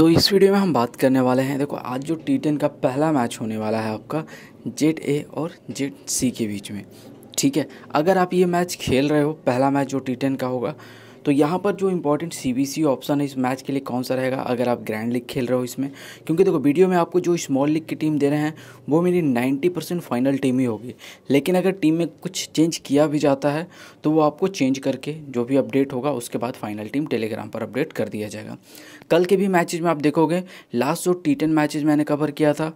तो इस वीडियो में हम बात करने वाले हैं देखो आज जो टी टेन का पहला मैच होने वाला है आपका जेट ए और जेट सी के बीच में ठीक है अगर आप ये मैच खेल रहे हो पहला मैच जो टी टेन का होगा तो यहाँ पर जो इंपॉर्टेंट सी ऑप्शन है इस मैच के लिए कौन सा रहेगा अगर आप ग्रैंड लीग खेल रहे हो इसमें क्योंकि देखो वीडियो में आपको जो स्मॉल लीग की टीम दे रहे हैं वो मेरी नाइन्टी फाइनल टीम ही होगी लेकिन अगर टीम में कुछ चेंज किया भी जाता है तो वो आपको चेंज करके जो भी अपडेट होगा उसके बाद फाइनल टीम टेलीग्राम पर अपडेट कर दिया जाएगा कल के भी मैचेज में आप देखोगे लास्ट जो टी टेन मैचेज मैंने कवर किया था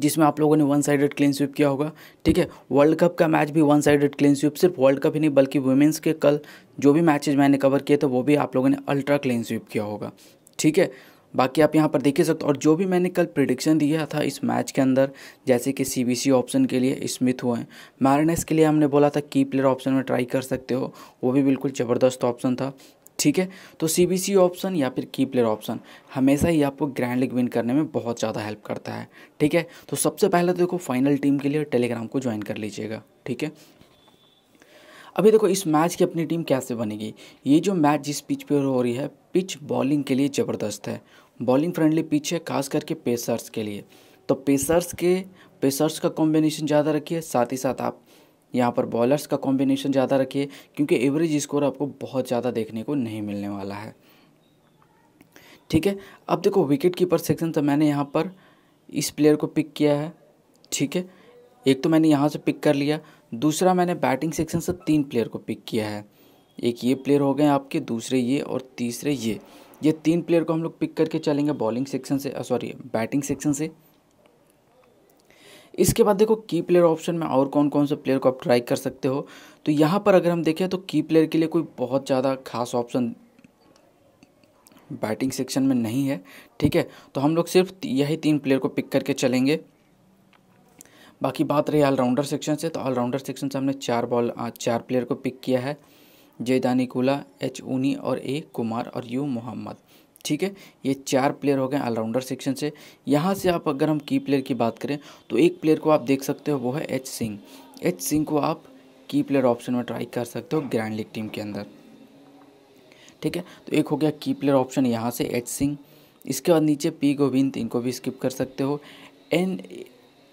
जिसमें आप लोगों ने वन साइडेड क्लीन स्वीप किया होगा ठीक है वर्ल्ड कप का मैच भी वन साइडेड क्लीन स्वीप सिर्फ वर्ल्ड कप ही नहीं बल्कि वुमेंस के कल जो भी मैचेज मैंने कवर किए थे वो भी आप लोगों ने अल्ट्रा क्लीन स्वीप किया होगा ठीक है बाकी आप यहाँ पर देख ही सकते हो और जो भी मैंने कल प्रिडिक्शन दिया था इस मैच के अंदर जैसे कि सी ऑप्शन के लिए स्मिथ हुए हैं मैरनेस के लिए हमने बोला था की प्लेयर ऑप्शन में ट्राई कर सकते हो वो भी बिल्कुल ज़बरदस्त ऑप्शन था ठीक है तो सी ऑप्शन या फिर की प्लेयर ऑप्शन हमेशा ही आपको ग्रैंड लीग विन करने में बहुत ज़्यादा हेल्प करता है ठीक है तो सबसे पहले तो देखो फाइनल टीम के लिए टेलीग्राम को ज्वाइन कर लीजिएगा ठीक है अभी देखो इस मैच की अपनी टीम कैसे बनेगी ये जो मैच जिस पिच पर हो रही है पिच बॉलिंग के लिए ज़बरदस्त है बॉलिंग फ्रेंडली पिच है खास करके पेसर्स के लिए तो पेसर्स के पेसर्स का कॉम्बिनेशन ज़्यादा रखिए साथ ही साथ आप यहाँ पर बॉलर्स का कॉम्बिनेशन ज़्यादा रखिए क्योंकि एवरेज स्कोर आपको बहुत ज़्यादा देखने को नहीं मिलने वाला है ठीक है अब देखो विकेट कीपर सेक्शन तो मैंने यहाँ पर इस प्लेयर को पिक किया है ठीक है एक तो मैंने यहाँ से पिक कर लिया दूसरा मैंने बैटिंग सेक्शन से तीन प्लेयर को पिक किया है एक ये प्लेयर हो गए आपके दूसरे ये और तीसरे ये ये तीन प्लेयर को हम लोग पिक करके चलेंगे बॉलिंग सेक्शन से सॉरी बैटिंग सेक्शन से इसके बाद देखो की प्लेयर ऑप्शन में और कौन कौन से प्लेयर को आप ट्राई कर सकते हो तो यहाँ पर अगर हम देखें तो की प्लेयर के लिए कोई बहुत ज़्यादा खास ऑप्शन बैटिंग सेक्शन में नहीं है ठीक है तो हम लोग सिर्फ यही तीन प्लेयर को पिक करके चलेंगे बाकी बात रही ऑलराउंडर सेक्शन से तो ऑलराउंडर सेक्शन से हमने चार बॉल चार प्लेयर को पिक किया है जय दानी कोला एच ऊनी और ए कुमार और यू मोहम्मद ठीक है ये चार प्लेयर हो गए ऑलराउंडर सेक्शन से यहाँ से आप अगर हम की प्लेयर की बात करें तो एक प्लेयर को आप देख सकते हो वो है एच सिंह एच सिंह को आप की प्लेयर ऑप्शन में ट्राई कर सकते हो ग्रैंड लीग टीम के अंदर ठीक है तो एक हो गया की प्लेयर ऑप्शन यहाँ से एच सिंह इसके बाद नीचे पी गोविंद इनको भी स्किप कर सकते हो एन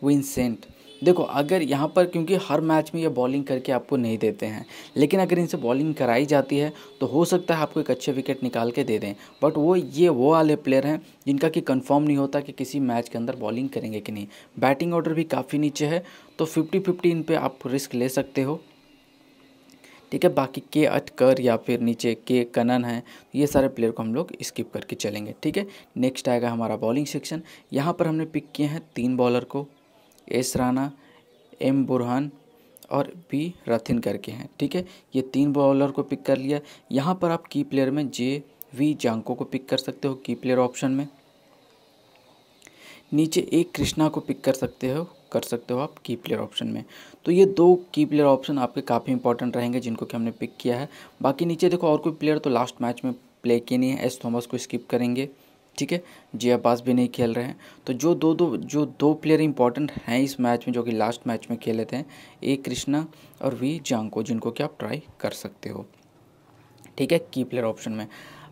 विंसेंट देखो अगर यहाँ पर क्योंकि हर मैच में ये बॉलिंग करके आपको नहीं देते हैं लेकिन अगर इनसे बॉलिंग कराई जाती है तो हो सकता है आपको एक अच्छे विकेट निकाल के दे दें बट वो ये वो वाले प्लेयर हैं जिनका कि कंफर्म नहीं होता कि किसी मैच के अंदर बॉलिंग करेंगे कि नहीं बैटिंग ऑर्डर भी काफ़ी नीचे है तो फिफ्टी फिफ्टी इन पर आप रिस्क ले सकते हो ठीक है बाकी के अटकर या फिर नीचे के कनन है ये सारे प्लेयर को हम लोग स्किप करके चलेंगे ठीक है नेक्स्ट आएगा हमारा बॉलिंग सेक्शन यहाँ पर हमने पिक किए हैं तीन बॉलर को एस राना एम बुरहान और बी रथिन करके हैं ठीक है ये तीन बॉलर को पिक कर लिया यहाँ पर आप की प्लेयर में जे वी जांको को पिक कर सकते हो की प्लेयर ऑप्शन में नीचे एक कृष्णा को पिक कर सकते हो कर सकते हो आप की प्लेयर ऑप्शन में तो ये दो की प्लेयर ऑप्शन आपके काफ़ी इंपॉर्टेंट रहेंगे जिनको कि हमने पिक किया है बाकी नीचे देखो और कोई प्लेयर तो लास्ट मैच में प्ले किए नहीं है एस थॉमस को स्किप करेंगे ठीक है जी अब्बास भी नहीं खेल रहे हैं तो जो दो दो जो दो प्लेयर इंपॉर्टेंट हैं इस मैच में जो कि लास्ट मैच में खेले थे ए कृष्णा और वी जांको जिनको कि आप ट्राई कर सकते हो ठीक है की प्लेयर ऑप्शन में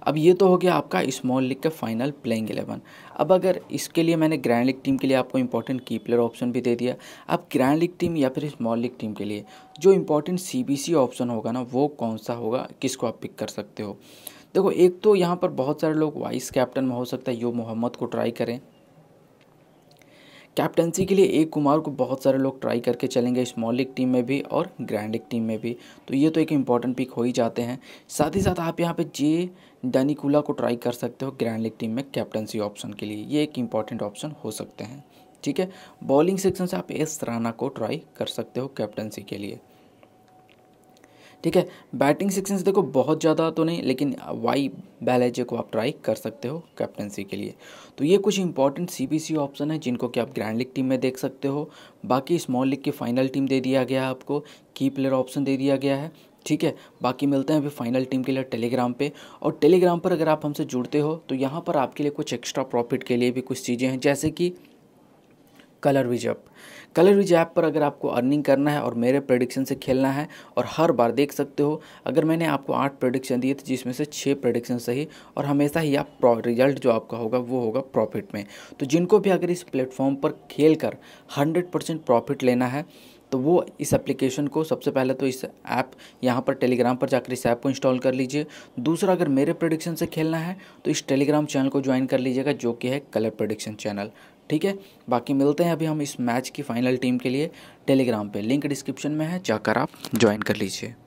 अब ये तो हो गया आपका स्मॉल लीग का फाइनल प्लेइंग एलेवन अब अगर इसके लिए मैंने ग्रैंड लीग टीम के लिए आपको इंपॉर्टेंट की प्लेयर ऑप्शन भी दे दिया अब ग्रैंड लीग टीम या फिर स्मॉल लीग टीम के लिए जो इंपॉर्टेंट सी ऑप्शन होगा ना वो कौन सा होगा किसको आप पिक कर सकते हो देखो एक तो यहाँ पर बहुत सारे लोग वाइस कैप्टन में हो सकता है यो मोहम्मद को ट्राई करें कैप्टनसी के लिए एक कुमार को बहुत सारे लोग ट्राई करके चलेंगे स्मॉल लीग टीम में भी और ग्रैंड लीग टीम में भी तो ये तो एक इम्पॉर्टेंट पिक हो ही जाते हैं साथ ही साथ आप यहाँ पे जे डनिकुला को ट्राई कर सकते हो ग्रैंड लीग टीम में कैप्टनसी ऑप्शन के लिए ये एक इम्पॉर्टेंट ऑप्शन हो सकते हैं ठीक है बॉलिंग सेक्शन से आप एस राना को ट्राई कर सकते हो कैप्टनसी के लिए ठीक है बैटिंग सिक्सेंस देखो बहुत ज़्यादा तो नहीं लेकिन वाई बैलेजे को आप ट्राई कर सकते हो कैप्टनसी के लिए तो ये कुछ इंपॉर्टेंट सी ऑप्शन है जिनको कि आप ग्रैंड लीग टीम में देख सकते हो बाकी स्मॉल लीग की फाइनल टीम दे दिया गया है आपको की प्लेयर ऑप्शन दे दिया गया है ठीक है बाकी मिलते हैं अभी फाइनल टीम के लिए टेलीग्राम पे और टेलीग्राम पर अगर आप हमसे जुड़ते हो तो यहाँ पर आपके लिए कुछ एक्स्ट्रा प्रॉफिट के लिए भी कुछ चीज़ें हैं जैसे कि colour wiz app colour wiz app पर अगर आपको अर्निंग करना है और मेरे प्रडिक्शन से खेलना है और हर बार देख सकते हो अगर मैंने आपको आठ प्रडिक्शन दिए थे जिसमें से छः प्रडिक्शन सही और हमेशा ही आप रिजल्ट जो आपका होगा वो होगा प्रॉफिट में तो जिनको भी अगर इस प्लेटफॉर्म पर खेल कर हंड्रेड परसेंट प्रॉफिट लेना है तो वो इस एप्लीकेशन को सबसे पहले तो इस ऐप यहाँ पर टेलीग्राम पर जाकर इस ऐप को इंस्टॉल कर लीजिए दूसरा अगर मेरे प्रोडिक्शन से खेलना है तो इस टेलीग्राम चैनल को ज्वाइन कर लीजिएगा जो कि है कलर प्रोडिक्शन चैनल ठीक है बाकी मिलते हैं अभी हम इस मैच की फाइनल टीम के लिए टेलीग्राम पे लिंक डिस्क्रिप्शन में है जाकर आप ज्वाइन कर लीजिए